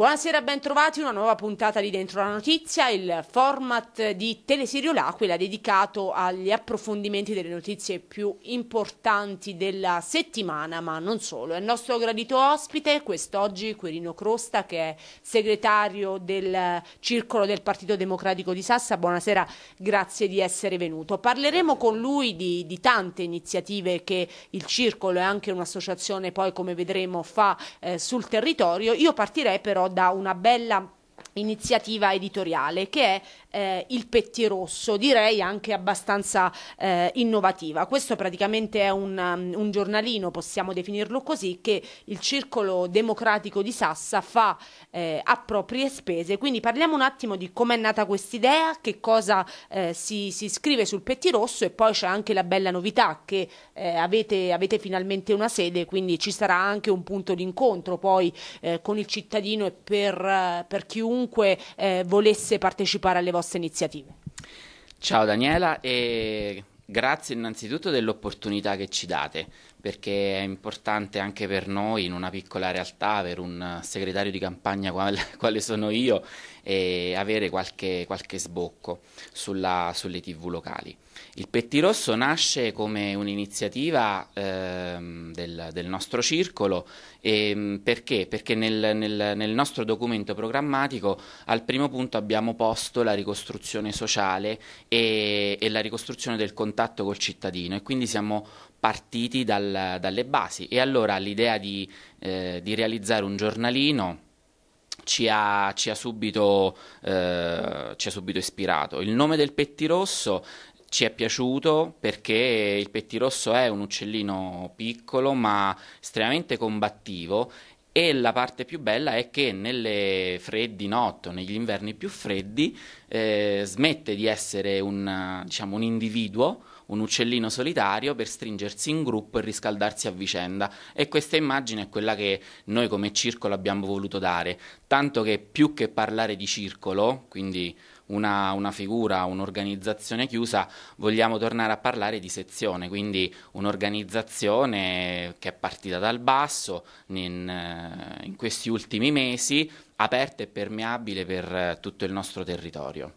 Buonasera, bentrovati, una nuova puntata di Dentro la Notizia, il format di Teleserio L'Aquila dedicato agli approfondimenti delle notizie più importanti della settimana, ma non solo. È il nostro gradito ospite, quest'oggi Quirino Crosta, che è segretario del Circolo del Partito Democratico di Sassa. Buonasera, grazie di essere venuto. Parleremo con lui di, di tante iniziative che il Circolo e anche un'associazione poi, come vedremo, fa eh, sul territorio. Io partirei però da una bella iniziativa editoriale che è eh, il pettirosso, direi anche abbastanza eh, innovativa. Questo praticamente è un, um, un, giornalino, possiamo definirlo così, che il Circolo Democratico di Sassa fa eh, a proprie spese. Quindi parliamo un attimo di com'è nata quest'idea, che cosa eh, si, si, scrive sul pettirosso e poi c'è anche la bella novità che eh, avete, avete, finalmente una sede, quindi ci sarà anche un punto d'incontro poi eh, con il cittadino e per, per chiunque volesse partecipare alle vostre vostre iniziative. Ciao Daniela e Grazie innanzitutto dell'opportunità che ci date, perché è importante anche per noi in una piccola realtà, per un segretario di campagna quale, sono io, avere qualche, qualche sbocco sulla, sulle tv locali. Il Pettirosso nasce come un'iniziativa ehm, del, del, nostro circolo ehm, perché? perché nel, nel, nel, nostro documento programmatico al primo punto abbiamo posto la ricostruzione sociale e, e la ricostruzione del contatto contatto col cittadino e quindi siamo partiti dal, dalle basi. E allora l'idea di, eh, di realizzare un giornalino ci ha, ci ha, subito, eh, ci ha subito ispirato. Il nome del pettirosso ci è piaciuto perché il pettirosso è un uccellino piccolo ma estremamente combattivo e la parte più bella è che nelle freddi notte o negli inverni più freddi eh, smette di essere un, diciamo, un individuo un uccellino solitario per stringersi in gruppo e riscaldarsi a vicenda. E questa immagine è quella che noi come circolo abbiamo voluto dare, tanto che più che parlare di circolo, quindi una, una figura, un'organizzazione chiusa, vogliamo tornare a parlare di sezione, quindi un'organizzazione che è partita dal basso in, eh, in questi ultimi mesi, aperta e permeabile per eh, tutto il nostro territorio.